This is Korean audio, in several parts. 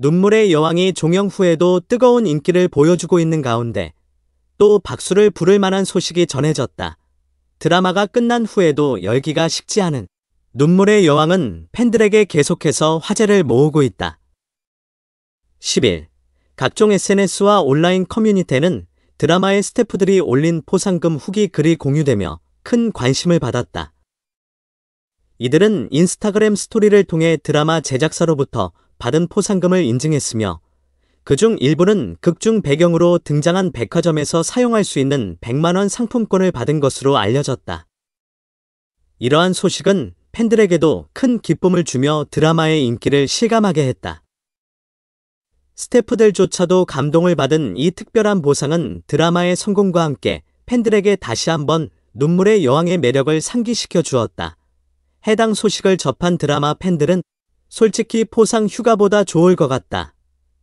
눈물의 여왕이 종영 후에도 뜨거운 인기를 보여주고 있는 가운데 또 박수를 부를 만한 소식이 전해졌다. 드라마가 끝난 후에도 열기가 식지 않은 눈물의 여왕은 팬들에게 계속해서 화제를 모으고 있다. 10일 각종 SNS와 온라인 커뮤니티는 에 드라마의 스태프들이 올린 포상금 후기 글이 공유되며 큰 관심을 받았다. 이들은 인스타그램 스토리를 통해 드라마 제작사로부터 받은 포상금을 인증했으며 그중 일부는 극중 배경으로 등장한 백화점에서 사용할 수 있는 100만원 상품권을 받은 것으로 알려졌다. 이러한 소식은 팬들에게도 큰 기쁨을 주며 드라마의 인기를 실감하게 했다. 스태프들조차도 감동을 받은 이 특별한 보상은 드라마의 성공과 함께 팬들에게 다시 한번 눈물의 여왕의 매력을 상기시켜 주었다. 해당 소식을 접한 드라마 팬들은 솔직히 포상 휴가보다 좋을 것 같다.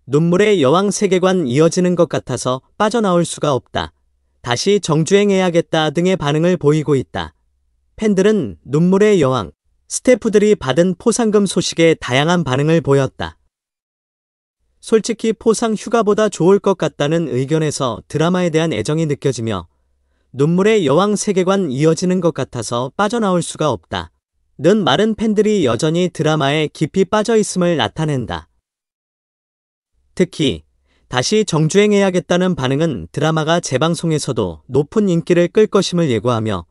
눈물의 여왕 세계관 이어지는 것 같아서 빠져나올 수가 없다. 다시 정주행해야겠다 등의 반응을 보이고 있다. 팬들은 눈물의 여왕, 스태프들이 받은 포상금 소식에 다양한 반응을 보였다. 솔직히 포상 휴가보다 좋을 것 같다는 의견에서 드라마에 대한 애정이 느껴지며 눈물의 여왕 세계관 이어지는 것 같아서 빠져나올 수가 없다. 는 마른 팬들이 여전히 드라마에 깊이 빠져 있음을 나타낸다. 특히 다시 정주행해야겠다는 반응은 드라마가 재방송에서도 높은 인기를 끌 것임을 예고하며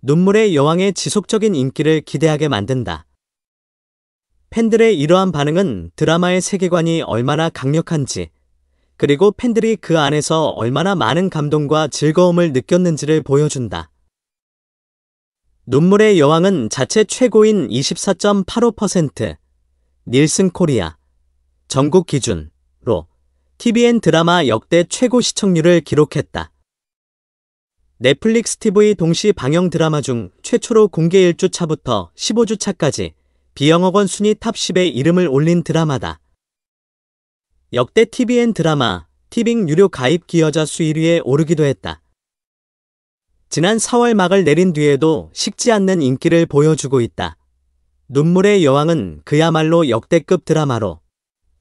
눈물의 여왕의 지속적인 인기를 기대하게 만든다. 팬들의 이러한 반응은 드라마의 세계관이 얼마나 강력한지 그리고 팬들이 그 안에서 얼마나 많은 감동과 즐거움을 느꼈는지를 보여준다. 눈물의 여왕은 자체 최고인 24.85%, 닐슨 코리아, 전국 기준으로 TVN 드라마 역대 최고 시청률을 기록했다. 넷플릭스 TV 동시 방영 드라마 중 최초로 공개 1주 차부터 15주 차까지 비영어권 순위 탑10에 이름을 올린 드라마다. 역대 TVN 드라마, 티빙 유료 가입 기여자 수일위에 오르기도 했다. 지난 4월 막을 내린 뒤에도 식지 않는 인기를 보여주고 있다. 눈물의 여왕은 그야말로 역대급 드라마로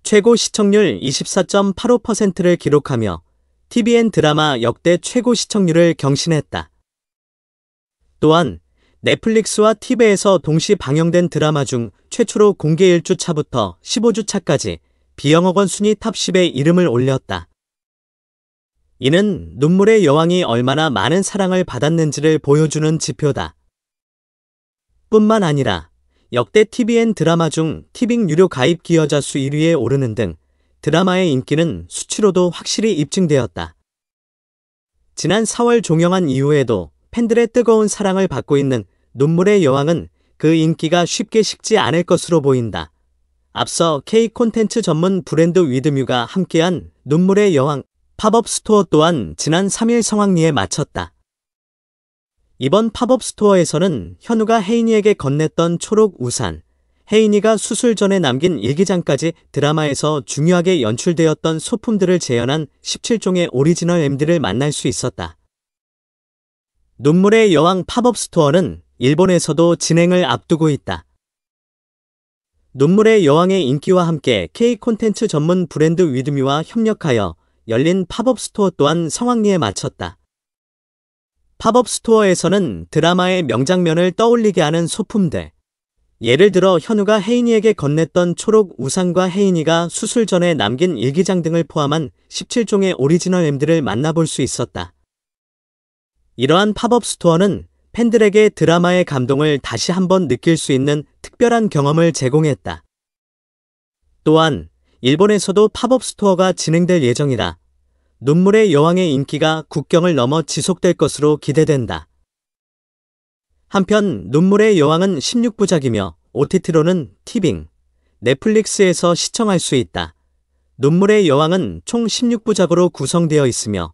최고 시청률 24.85%를 기록하며 TVN 드라마 역대 최고 시청률을 경신했다. 또한 넷플릭스와 t v 에서 동시 방영된 드라마 중 최초로 공개 1주차부터 15주차까지 비영어권 순위 탑 10에 이름을 올렸다. 이는 눈물의 여왕이 얼마나 많은 사랑을 받았는지를 보여주는 지표다. 뿐만 아니라 역대 TVN 드라마 중 티빙 유료 가입 기여자 수 1위에 오르는 등 드라마의 인기는 수치로도 확실히 입증되었다. 지난 4월 종영한 이후에도 팬들의 뜨거운 사랑을 받고 있는 눈물의 여왕은 그 인기가 쉽게 식지 않을 것으로 보인다. 앞서 K 콘텐츠 전문 브랜드 위드뮤가 함께한 눈물의 여왕 팝업 스토어 또한 지난 3일 성황리에 마쳤다. 이번 팝업 스토어에서는 현우가 혜인이에게 건넸던 초록 우산, 혜인이가 수술 전에 남긴 일기장까지 드라마에서 중요하게 연출되었던 소품들을 재현한 17종의 오리지널 MD를 만날 수 있었다. 눈물의 여왕 팝업 스토어는 일본에서도 진행을 앞두고 있다. 눈물의 여왕의 인기와 함께 K 콘텐츠 전문 브랜드 위드미와 협력하여 열린 팝업 스토어 또한 성황리에 마쳤다. 팝업 스토어에서는 드라마의 명장면을 떠올리게 하는 소품들. 예를 들어 현우가 혜인이에게 건넸던 초록 우산과 혜인이가 수술 전에 남긴 일기장 등을 포함한 17종의 오리지널 엠들을 만나볼 수 있었다. 이러한 팝업 스토어는 팬들에게 드라마의 감동을 다시 한번 느낄 수 있는 특별한 경험을 제공했다. 또한 일본에서도 팝업 스토어가 진행될 예정이다. 눈물의 여왕의 인기가 국경을 넘어 지속될 것으로 기대된다. 한편 눈물의 여왕은 16부작이며 OTT로는 티빙, 넷플릭스에서 시청할 수 있다. 눈물의 여왕은 총 16부작으로 구성되어 있으며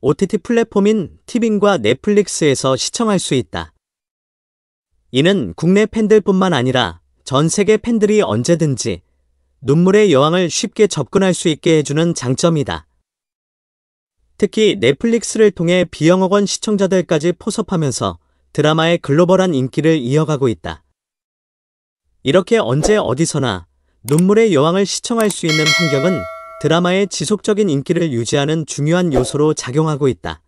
OTT 플랫폼인 티빙과 넷플릭스에서 시청할 수 있다. 이는 국내 팬들뿐만 아니라 전 세계 팬들이 언제든지 눈물의 여왕을 쉽게 접근할 수 있게 해주는 장점이다. 특히 넷플릭스를 통해 비영어권 시청자들까지 포섭하면서 드라마의 글로벌한 인기를 이어가고 있다. 이렇게 언제 어디서나 눈물의 여왕을 시청할 수 있는 환경은 드라마의 지속적인 인기를 유지하는 중요한 요소로 작용하고 있다.